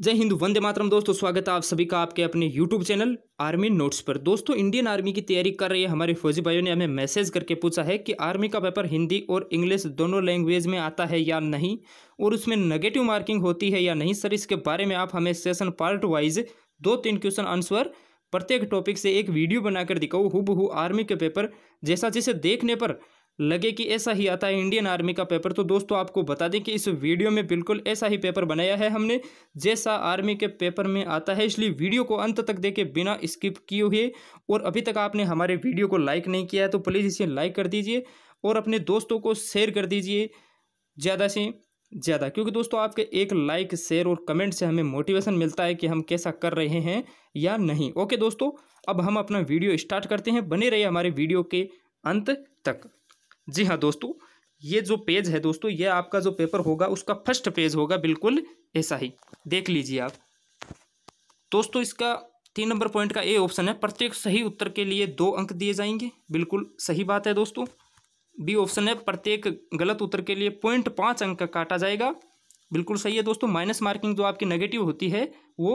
जय हिंद वंदे मातरम दोस्तों स्वागत है आप सभी का आपके अपने YouTube चैनल आर्मी नोट्स पर दोस्तों इंडियन आर्मी की तैयारी कर रहे हमारे फौजी भाइयों ने हमें मैसेज करके पूछा है कि आर्मी का पेपर हिंदी और इंग्लिश दोनों लैंग्वेज में आता है या नहीं और उसमें नेगेटिव मार्किंग होती है या नहीं सर इसके बारे में आप हमें सेशन पार्ट वाइज दो तीन क्वेश्चन आंसर प्रत्येक टॉपिक से एक वीडियो बनाकर दिखाओ हु आर्मी के पेपर जैसा जैसे देखने पर लगे कि ऐसा ही आता है इंडियन आर्मी का पेपर तो दोस्तों आपको बता दें कि इस वीडियो में बिल्कुल ऐसा ही पेपर बनाया है हमने जैसा आर्मी के पेपर में आता है इसलिए वीडियो को अंत तक देखे बिना स्किप किए हुए और अभी तक आपने हमारे वीडियो को लाइक नहीं किया है तो प्लीज़ इसे लाइक कर दीजिए और अपने दोस्तों को शेयर कर दीजिए ज़्यादा से ज़्यादा क्योंकि दोस्तों आपके एक लाइक शेयर और कमेंट से हमें मोटिवेशन मिलता है कि हम कैसा कर रहे हैं या नहीं ओके दोस्तों अब हम अपना वीडियो स्टार्ट करते हैं बने रहिए हमारे वीडियो के अंत तक जी हाँ दोस्तों ये जो पेज है दोस्तों ये आपका जो पेपर होगा उसका फर्स्ट पेज होगा बिल्कुल ऐसा ही देख लीजिए आप दोस्तों इसका तीन नंबर पॉइंट का ए ऑप्शन है प्रत्येक सही उत्तर के लिए दो अंक दिए जाएंगे बिल्कुल सही बात है दोस्तों बी ऑप्शन है प्रत्येक गलत उत्तर के लिए पॉइंट पाँच अंक काटा जाएगा बिल्कुल सही है दोस्तों माइनस मार्किंग जो आपकी नेगेटिव होती है वो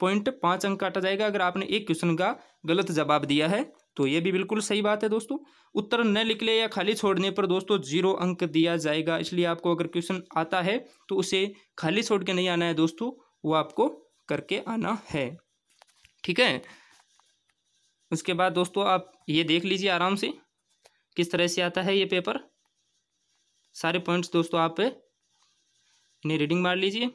पॉइंट पाँच अंक काटा जाएगा अगर आपने एक क्वेश्चन का गलत जवाब दिया है तो ये भी बिल्कुल सही बात है दोस्तों उत्तर न निकले या खाली छोड़ने पर दोस्तों जीरो अंक दिया जाएगा इसलिए आपको अगर क्वेश्चन आता है तो उसे खाली छोड़ के नहीं आना है दोस्तों वो आपको करके आना है ठीक है उसके बाद दोस्तों आप ये देख लीजिए आराम से किस तरह से आता है ये पेपर सारे पॉइंट्स दोस्तों आप इन्हें रीडिंग मार लीजिए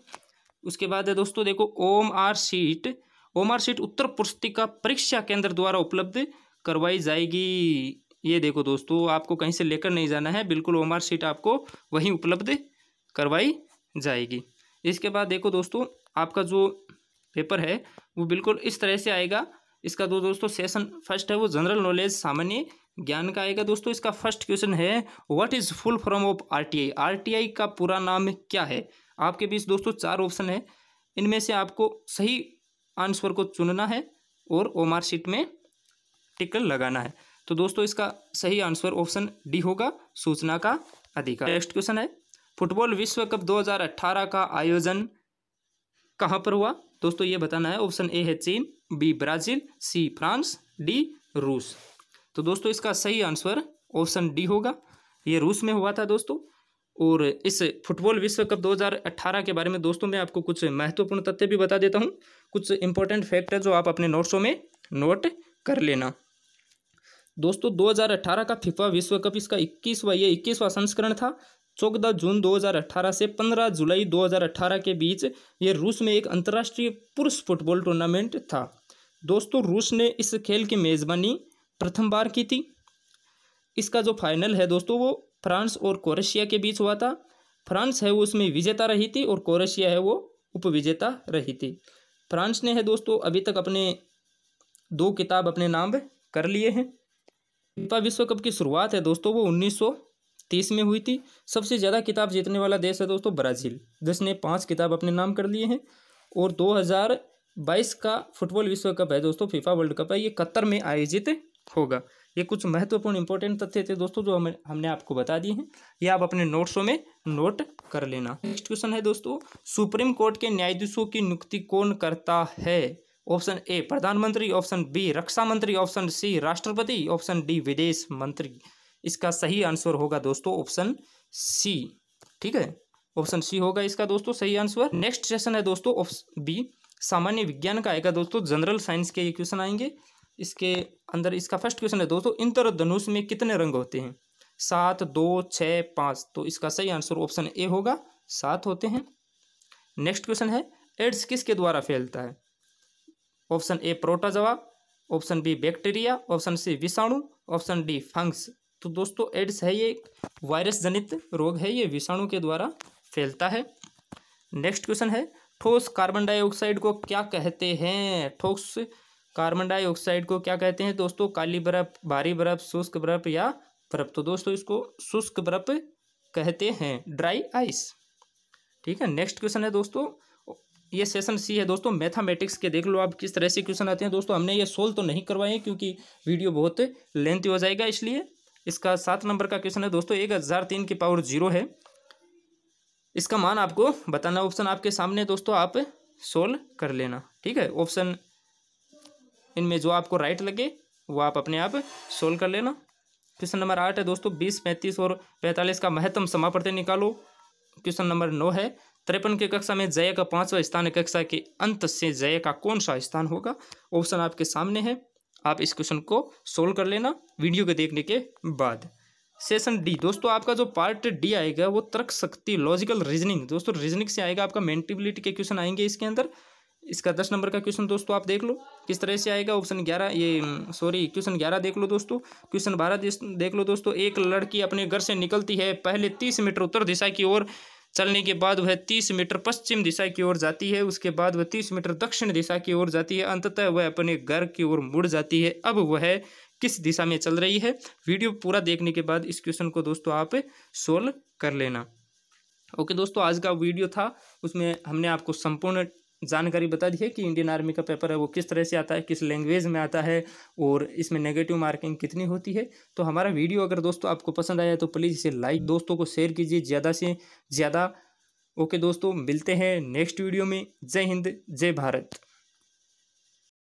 उसके बाद है दोस्तों देखो O M R sheet O M R sheet उत्तर पुस्तिका परीक्षा केंद्र द्वारा उपलब्ध करवाई जाएगी ये देखो दोस्तों आपको कहीं से लेकर नहीं जाना है बिल्कुल ओम आर सीट आपको वहीं उपलब्ध करवाई जाएगी इसके बाद देखो दोस्तों आपका जो पेपर है वो बिल्कुल इस तरह से आएगा इसका दो दोस्तों सेशन फर्स्ट है वो जनरल नॉलेज सामान्य ज्ञान का आएगा दोस्तों इसका फर्स्ट क्वेश्चन है what is full form of RTI RTI का पूरा नाम क्या है आपके बीच दोस्तों चार ऑप्शन है इनमें से आपको सही आंसर को चुनना है और ओ मार्क शीट में टिकल लगाना है तो दोस्तों इसका सही आंसर ऑप्शन डी होगा सूचना का अधिकार नेक्स्ट क्वेश्चन है फुटबॉल विश्व कप 2018 का आयोजन कहाँ पर हुआ दोस्तों ये बताना है ऑप्शन ए है चीन B Brazil C France D रूस तो दोस्तों इसका सही आंसर ऑप्शन डी होगा ये रूस में हुआ था दोस्तों और इस फुटबॉल विश्व कप 2018 के बारे में दोस्तों मैं आपको कुछ महत्वपूर्ण तथ्य भी बता देता हूँ कुछ इंपॉर्टेंट फैक्ट है जो आप अपने नोट्सों में नोट कर लेना दोस्तों 2018 का फिफा विश्व कप इसका इक्कीसवा ये इक्कीसवा संस्करण था चौदह जून 2018 से 15 जुलाई 2018 के बीच ये रूस में एक अंतर्राष्ट्रीय पुरुष फुटबॉल टूर्नामेंट था दोस्तों रूस ने इस खेल की मेज़बानी प्रथम बार की थी इसका जो फाइनल है दोस्तों वो फ्रांस और क्रोएशिया के बीच हुआ था फ्रांस है वो उसमें विजेता रही थी और क्रोएशिया है वो उपविजेता रही थी फ्रांस ने है दोस्तों अभी तक अपने दो किताब अपने नाम कर लिए हैं फीफा विश्व कप की शुरुआत है दोस्तों वो 1930 में हुई थी सबसे ज़्यादा किताब जीतने वाला देश है दोस्तों ब्राज़ील जिसने पाँच किताब अपने नाम कर लिए हैं और 2022 का फुटबॉल विश्व कप है दोस्तों फीफा वर्ल्ड कप है ये कतर में आयोजित होगा ये कुछ महत्वपूर्ण इंपॉर्टेंट तथ्य थे दोस्तों जो हमें हमने आपको बता दिए हैं ये आप अपने नोट्सों में नोट कर लेना नेक्स्ट क्वेश्चन है दोस्तों सुप्रीम कोर्ट के न्यायाधीशों की नियुक्ति कौन करता है ऑप्शन ए प्रधानमंत्री ऑप्शन बी रक्षा मंत्री ऑप्शन सी राष्ट्रपति ऑप्शन डी विदेश मंत्री इसका सही आंसर होगा दोस्तों ऑप्शन सी ठीक है ऑप्शन सी होगा इसका दोस्तों सही आंसर नेक्स्ट क्वेश्चन है दोस्तों ऑप्शन बी सामान्य विज्ञान का आएगा दोस्तों जनरल साइंस के ये क्वेश्चन आएंगे इसके अंदर इसका फर्स्ट क्वेश्चन है दोस्तों इंद्रधनुष में कितने रंग होते हैं सात दो छ पाँच तो इसका सही आंसर ऑप्शन ए होगा सात होते हैं नेक्स्ट क्वेश्चन है एड्स किसके द्वारा फैलता है option A protozoa option B bacteria option C विषाणु ऑप्शन डी फंग्स तो दोस्तों एड्स है ये वायरस जनित रोग है ये विषाणु के द्वारा फैलता है नेक्स्ट क्वेश्चन है ठोस कार्बन डाइऑक्साइड को क्या कहते हैं ठोस कार्बन डाइऑक्साइड को क्या कहते हैं दोस्तों काली बर्फ भारी बर्फ शुष्क बर्फ या बर्फ तो दोस्तों इसको शुष्क बर्फ कहते हैं ड्राई आइस ठीक है नेक्स्ट क्वेश्चन है दोस्तों ये सेशन सी है दोस्तों मैथामेटिक्स के देख लो आप किस तरह से क्वेश्चन आते हैं दोस्तों हमने ये सोल्व तो नहीं करवाए क्योंकि वीडियो बहुत लेंथ हो जाएगा इसलिए इसका सात नंबर का क्वेश्चन है दोस्तों एक हज़ार तीन की पावर जीरो है इसका मान आपको बताना ऑप्शन आपके सामने दोस्तों आप सोल्व कर लेना ठीक है ऑप्शन इनमें जो आपको राइट लगे वो आप अपने आप सोल्व कर लेना क्वेश्चन नंबर आठ है दोस्तों बीस पैंतीस और पैंतालीस का महत्तम समापर्तय निकालो क्वेश्चन नंबर नौ है तिरपन की कक्षा में जय का पांचवा स्थान कक्षा के अंत से जय का कौन सा स्थान होगा ऑप्शन आपके सामने है आप इस क्वेश्चन को सोल्व कर लेना वीडियो को देखने के बाद सेशन डी दोस्तों आपका जो पार्ट डी आएगा वो तर्क शक्ति लॉजिकल रीजनिंग दोस्तों रीजनिंग से आएगा आपका मेंटेबिलिटी के क्वेश्चन आएंगे इसके अंदर इसका दस नंबर का क्वेश्चन दोस्तों आप देख लो किस तरह से आएगा ऑप्शन ग्यारह ये सॉरी क्वेश्चन ग्यारह देख लो दोस्तों क्वेश्चन बारह देख लो दोस्तों एक लड़की अपने घर से निकलती है पहले तीस मीटर उत्तर दिशा की ओर चलने के बाद वह तीस मीटर पश्चिम दिशा की ओर जाती है उसके बाद वह तीस मीटर दक्षिण दिशा की ओर जाती है अंततः वह अपने घर की ओर मुड़ जाती है अब वह किस दिशा में चल रही है वीडियो पूरा देखने के बाद इस क्वेश्चन को दोस्तों आप सोल्व कर लेना ओके दोस्तों आज का वीडियो था उसमें हमने आपको संपूर्ण जानकारी बता दी है कि इंडियन आर्मी का पेपर है वो किस तरह से आता है किस लैंग्वेज में आता है और इसमें नेगेटिव मार्किंग कितनी होती है तो हमारा वीडियो अगर दोस्तों आपको पसंद आया तो प्लीज़ इसे लाइक दोस्तों को शेयर कीजिए ज़्यादा से ज़्यादा ओके दोस्तों मिलते हैं नेक्स्ट वीडियो में जय हिंद जय भारत